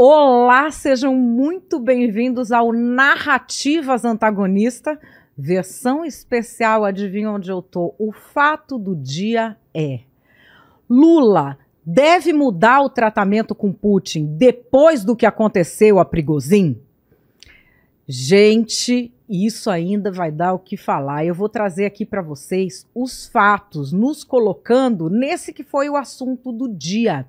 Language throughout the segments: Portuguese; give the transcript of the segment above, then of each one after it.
Olá, sejam muito bem-vindos ao Narrativas Antagonista, versão especial. Adivinha onde eu tô? O fato do dia é: Lula deve mudar o tratamento com Putin depois do que aconteceu a Prigozin. Gente, isso ainda vai dar o que falar. Eu vou trazer aqui para vocês os fatos, nos colocando nesse que foi o assunto do dia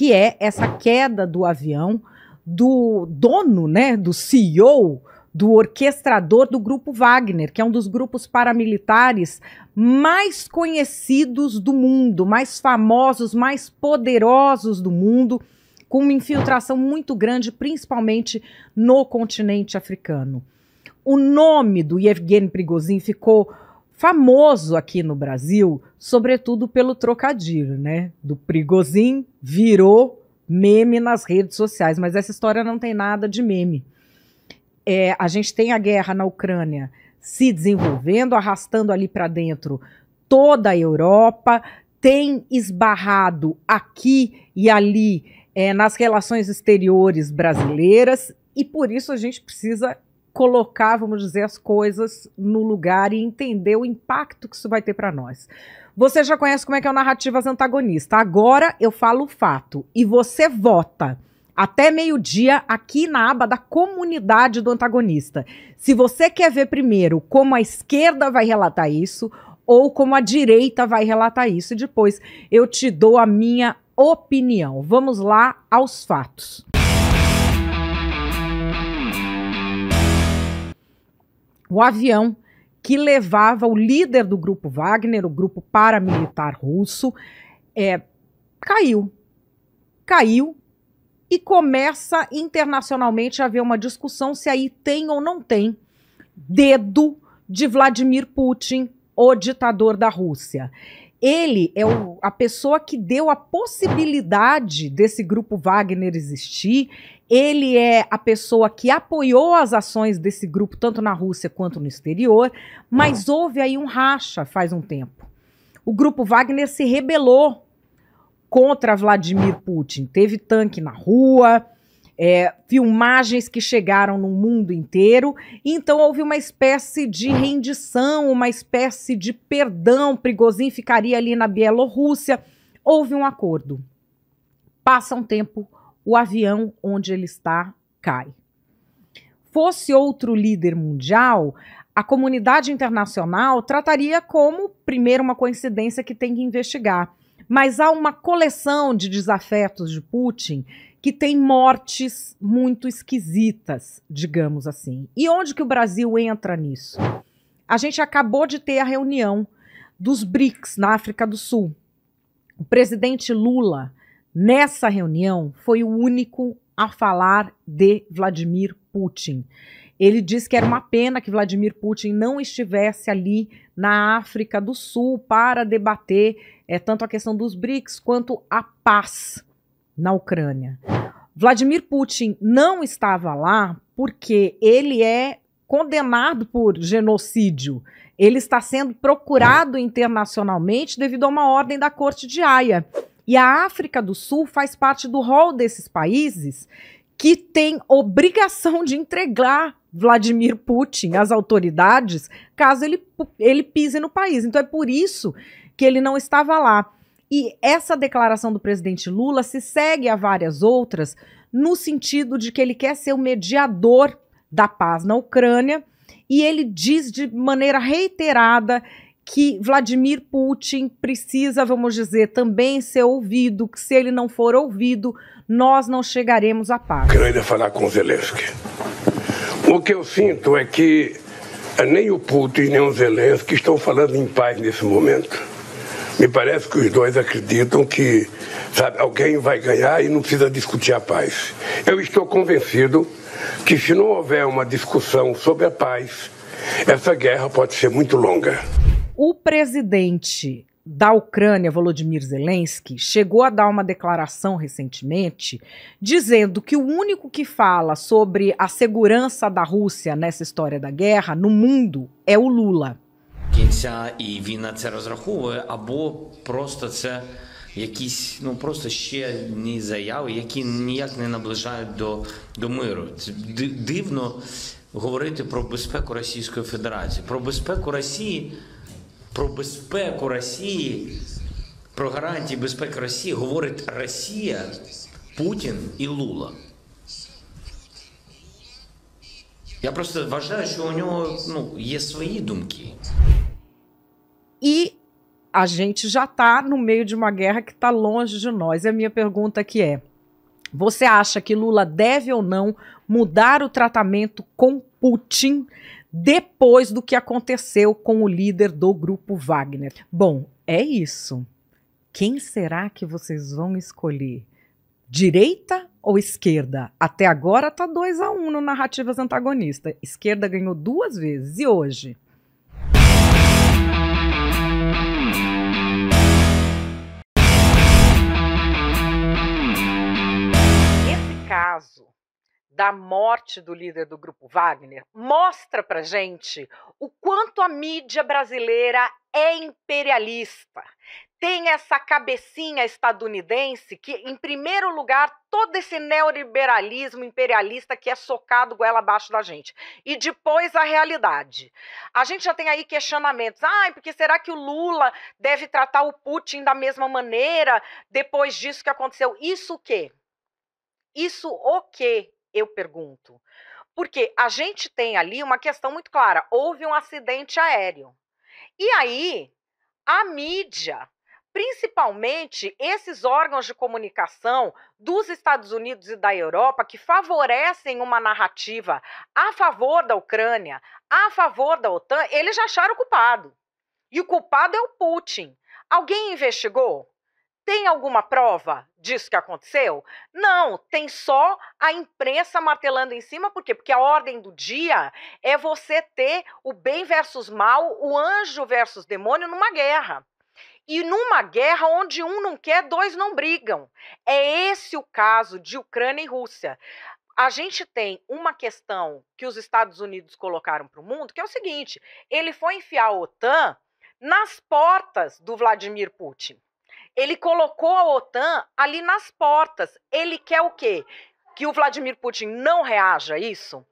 que é essa queda do avião do dono, né, do CEO, do orquestrador do grupo Wagner, que é um dos grupos paramilitares mais conhecidos do mundo, mais famosos, mais poderosos do mundo, com uma infiltração muito grande, principalmente no continente africano. O nome do Yevgeny Prigozhin ficou famoso aqui no Brasil, sobretudo pelo trocadilho, né? Do Prigozin virou meme nas redes sociais, mas essa história não tem nada de meme. É, a gente tem a guerra na Ucrânia se desenvolvendo, arrastando ali para dentro toda a Europa, tem esbarrado aqui e ali é, nas relações exteriores brasileiras, e por isso a gente precisa colocar, vamos dizer, as coisas no lugar e entender o impacto que isso vai ter para nós. Você já conhece como é que é o Narrativas Antagonista. Agora eu falo o fato e você vota até meio-dia aqui na aba da comunidade do antagonista. Se você quer ver primeiro como a esquerda vai relatar isso ou como a direita vai relatar isso, e depois eu te dou a minha opinião. Vamos lá aos fatos. o avião que levava o líder do grupo Wagner, o grupo paramilitar russo, é, caiu. Caiu e começa internacionalmente a haver uma discussão se aí tem ou não tem dedo de Vladimir Putin, o ditador da Rússia. Ele é o, a pessoa que deu a possibilidade desse grupo Wagner existir ele é a pessoa que apoiou as ações desse grupo, tanto na Rússia quanto no exterior, mas ah. houve aí um racha faz um tempo. O grupo Wagner se rebelou contra Vladimir Putin. Teve tanque na rua, é, filmagens que chegaram no mundo inteiro. Então houve uma espécie de rendição, uma espécie de perdão. Prigozhin ficaria ali na Bielorrússia. Houve um acordo. Passa um tempo o avião onde ele está cai. Fosse outro líder mundial, a comunidade internacional trataria como, primeiro, uma coincidência que tem que investigar. Mas há uma coleção de desafetos de Putin que tem mortes muito esquisitas, digamos assim. E onde que o Brasil entra nisso? A gente acabou de ter a reunião dos BRICS na África do Sul. O presidente Lula nessa reunião, foi o único a falar de Vladimir Putin. Ele disse que era uma pena que Vladimir Putin não estivesse ali na África do Sul para debater é, tanto a questão dos BRICS quanto a paz na Ucrânia. Vladimir Putin não estava lá porque ele é condenado por genocídio. Ele está sendo procurado internacionalmente devido a uma ordem da Corte de Haia. E a África do Sul faz parte do rol desses países que tem obrigação de entregar Vladimir Putin às autoridades caso ele, ele pise no país. Então é por isso que ele não estava lá. E essa declaração do presidente Lula se segue a várias outras, no sentido de que ele quer ser o mediador da paz na Ucrânia, e ele diz de maneira reiterada que Vladimir Putin precisa, vamos dizer, também ser ouvido, que se ele não for ouvido, nós não chegaremos à paz. Quero ainda falar com Zelensky. O que eu sinto é que nem o Putin nem o Zelensky estão falando em paz nesse momento. Me parece que os dois acreditam que sabe, alguém vai ganhar e não precisa discutir a paz. Eu estou convencido que se não houver uma discussão sobre a paz, essa guerra pode ser muito longa. O presidente da Ucrânia, Volodymyr Zelensky, chegou a dar uma declaração recentemente dizendo que o único que fala sobre a segurança da Rússia nessa história da guerra no mundo é o Lula. Кінця і він на це розраховує, або просто це якісь ну просто ще ні заяви, які ніяк не наближають до, до миру. Це дивно говорити про безпеку Російської Федерації, про безпеку Росії про безпеку Росії, про гарантії безпеки Росії говорить Росія, Путін і Лула. Я просто вважаю, що у нього ну, є свої думки. І a gente já está no meio de uma guerra que está longe de nós. E a minha pergunta aqui é: você acha que Lula deve ou não mudar o tratamento com Putin depois do que aconteceu com o líder do grupo Wagner. Bom, é isso. Quem será que vocês vão escolher? Direita ou esquerda? Até agora tá 2 a 1 um no narrativas antagonista. Esquerda ganhou duas vezes e hoje caso da morte do líder do grupo Wagner mostra para gente o quanto a mídia brasileira é imperialista. Tem essa cabecinha estadunidense que, em primeiro lugar, todo esse neoliberalismo imperialista que é socado goela abaixo da gente. E depois a realidade. A gente já tem aí questionamentos. Ah, porque será que o Lula deve tratar o Putin da mesma maneira depois disso que aconteceu? Isso o quê? Isso o quê? eu pergunto. Porque a gente tem ali uma questão muito clara: houve um acidente aéreo. E aí, a mídia, principalmente esses órgãos de comunicação dos Estados Unidos e da Europa, que favorecem uma narrativa a favor da Ucrânia, a favor da OTAN, eles já acharam o culpado. E o culpado é o Putin. Alguém investigou? Tem alguma prova disso que aconteceu? Não, tem só a imprensa martelando em cima, por quê? Porque a ordem do dia é você ter o bem versus mal, o anjo versus demônio numa guerra. E numa guerra onde um não quer, dois não brigam. É esse o caso de Ucrânia e Rússia. A gente tem uma questão que os Estados Unidos colocaram para o mundo, que é o seguinte: ele foi enfiar a OTAN nas portas do Vladimir Putin. Ele colocou a OTAN ali nas portas. Ele quer o quê? Que o Vladimir Putin não reaja a isso?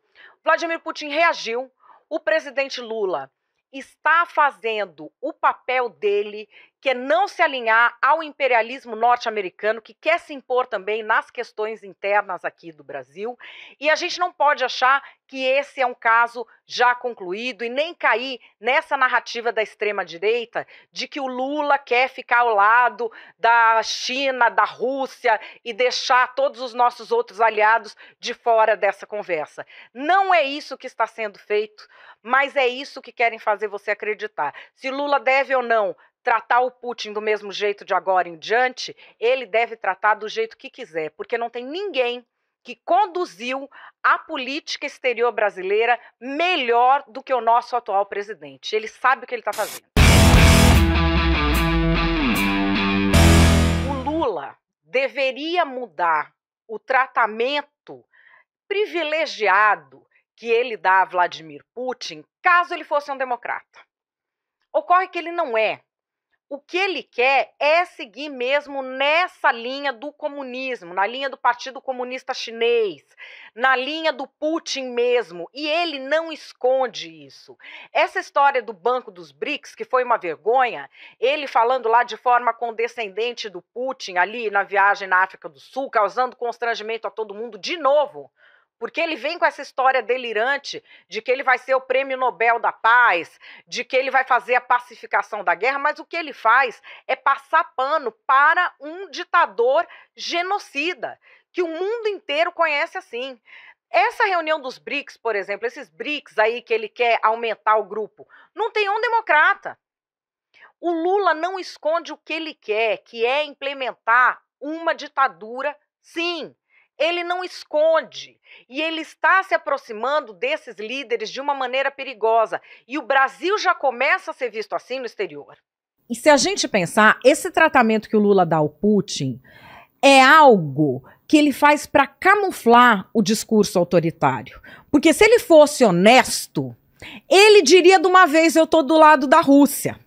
Vladimir Putin reagiu. O presidente Lula está fazendo o papel dele que é não se alinhar ao imperialismo norte-americano, que quer se impor também nas questões internas aqui do Brasil. E a gente não pode achar que esse é um caso já concluído e nem cair nessa narrativa da extrema-direita de que o Lula quer ficar ao lado da China, da Rússia e deixar todos os nossos outros aliados de fora dessa conversa. Não é isso que está sendo feito, mas é isso que querem fazer você acreditar. Se Lula deve ou não tratar o Putin do mesmo jeito de agora em diante, ele deve tratar do jeito que quiser, porque não tem ninguém que conduziu a política exterior brasileira melhor do que o nosso atual presidente. Ele sabe o que ele está fazendo. O Lula deveria mudar o tratamento privilegiado que ele dá a Vladimir Putin, caso ele fosse um democrata. Ocorre que ele não é o que ele quer é seguir mesmo nessa linha do comunismo, na linha do Partido Comunista Chinês, na linha do Putin mesmo, e ele não esconde isso. Essa história do Banco dos BRICS, que foi uma vergonha, ele falando lá de forma condescendente do Putin ali na viagem na África do Sul, causando constrangimento a todo mundo de novo. Porque ele vem com essa história delirante de que ele vai ser o prêmio Nobel da Paz, de que ele vai fazer a pacificação da guerra, mas o que ele faz é passar pano para um ditador genocida, que o mundo inteiro conhece assim. Essa reunião dos BRICS, por exemplo, esses BRICS aí que ele quer aumentar o grupo, não tem um democrata. O Lula não esconde o que ele quer, que é implementar uma ditadura, sim ele não esconde. E ele está se aproximando desses líderes de uma maneira perigosa. E o Brasil já começa a ser visto assim no exterior. E se a gente pensar, esse tratamento que o Lula dá ao Putin é algo que ele faz para camuflar o discurso autoritário. Porque se ele fosse honesto, ele diria de uma vez: eu estou do lado da Rússia.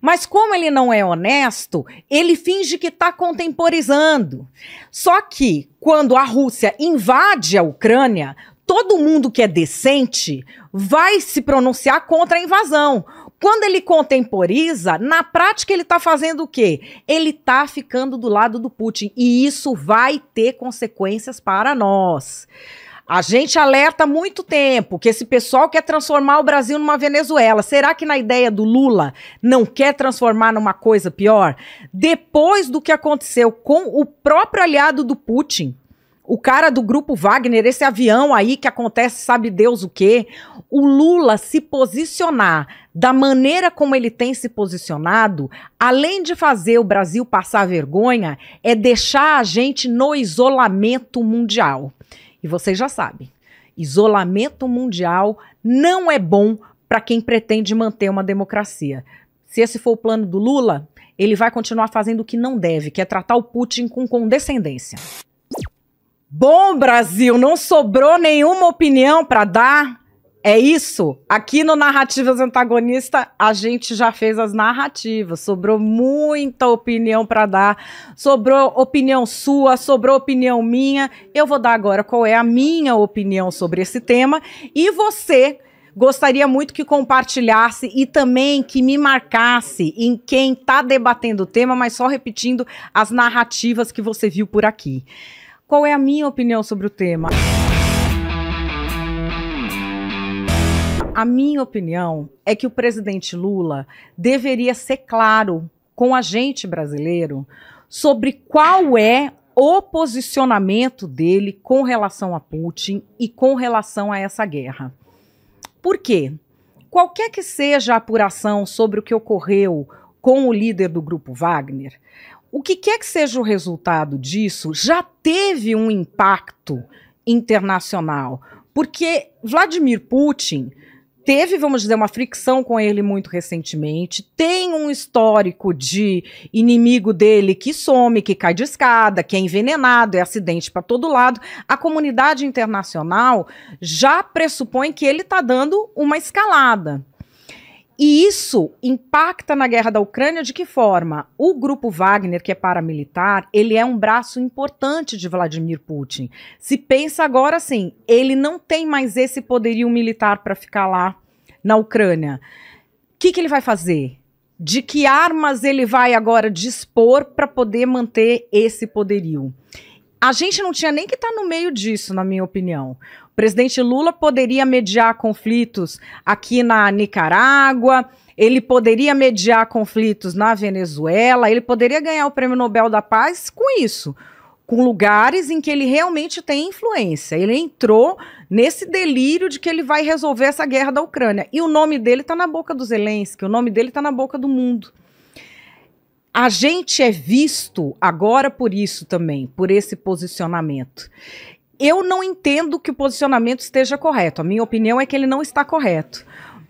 Mas como ele não é honesto, ele finge que está contemporizando. Só que quando a Rússia invade a Ucrânia, todo mundo que é decente vai se pronunciar contra a invasão. Quando ele contemporiza, na prática ele está fazendo o quê? Ele está ficando do lado do Putin e isso vai ter consequências para nós. A gente alerta há muito tempo que esse pessoal quer transformar o Brasil numa Venezuela. Será que na ideia do Lula não quer transformar numa coisa pior? Depois do que aconteceu com o próprio aliado do Putin, o cara do grupo Wagner, esse avião aí que acontece, sabe Deus o quê? O Lula se posicionar da maneira como ele tem se posicionado, além de fazer o Brasil passar vergonha, é deixar a gente no isolamento mundial. E vocês já sabem, isolamento mundial não é bom para quem pretende manter uma democracia. Se esse for o plano do Lula, ele vai continuar fazendo o que não deve, que é tratar o Putin com condescendência. Bom, Brasil, não sobrou nenhuma opinião para dar. É isso. Aqui no Narrativas Antagonista, a gente já fez as narrativas. Sobrou muita opinião para dar. Sobrou opinião sua, sobrou opinião minha. Eu vou dar agora qual é a minha opinião sobre esse tema. E você gostaria muito que compartilhasse e também que me marcasse em quem está debatendo o tema, mas só repetindo as narrativas que você viu por aqui. Qual é a minha opinião sobre o tema? A minha opinião é que o presidente Lula deveria ser claro com a gente brasileiro sobre qual é o posicionamento dele com relação a Putin e com relação a essa guerra. Por quê? Qualquer que seja a apuração sobre o que ocorreu com o líder do grupo Wagner, o que quer que seja o resultado disso já teve um impacto internacional, porque Vladimir Putin teve, vamos dizer, uma fricção com ele muito recentemente, tem um histórico de inimigo dele que some, que cai de escada, que é envenenado, é acidente para todo lado. A comunidade internacional já pressupõe que ele está dando uma escalada. E isso impacta na guerra da Ucrânia de que forma? O grupo Wagner, que é paramilitar, ele é um braço importante de Vladimir Putin. Se pensa agora assim, ele não tem mais esse poderio militar para ficar lá na Ucrânia. O que, que ele vai fazer? de que armas ele vai agora dispor para poder manter esse poderio. A gente não tinha nem que estar tá no meio disso, na minha opinião, o presidente Lula poderia mediar conflitos aqui na Nicarágua, ele poderia mediar conflitos na Venezuela, ele poderia ganhar o Prêmio Nobel da Paz com isso, com lugares em que ele realmente tem influência. Ele entrou nesse delírio de que ele vai resolver essa guerra da Ucrânia. E o nome dele está na boca do Zelensky, o nome dele está na boca do mundo. A gente é visto agora por isso também, por esse posicionamento. Eu não entendo que o posicionamento esteja correto. A minha opinião é que ele não está correto.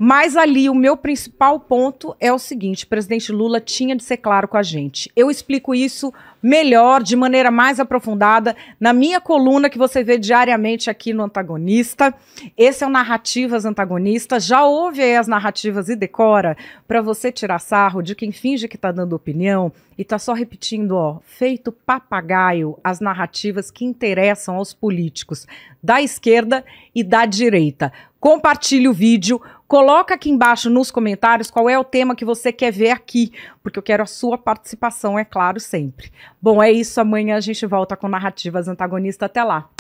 Mas ali o meu principal ponto é o seguinte: o presidente Lula tinha de ser claro com a gente. Eu explico isso melhor, de maneira mais aprofundada, na minha coluna que você vê diariamente aqui no Antagonista. Esse é o Narrativas Antagonistas. Já ouve aí as narrativas e decora para você tirar sarro de quem finge que está dando opinião e está só repetindo, ó, feito papagaio, as narrativas que interessam aos políticos da esquerda e da direita. Compartilhe o vídeo Coloca aqui embaixo nos comentários qual é o tema que você quer ver aqui, porque eu quero a sua participação, é claro, sempre. Bom, é isso. Amanhã a gente volta com narrativas antagonistas. Até lá.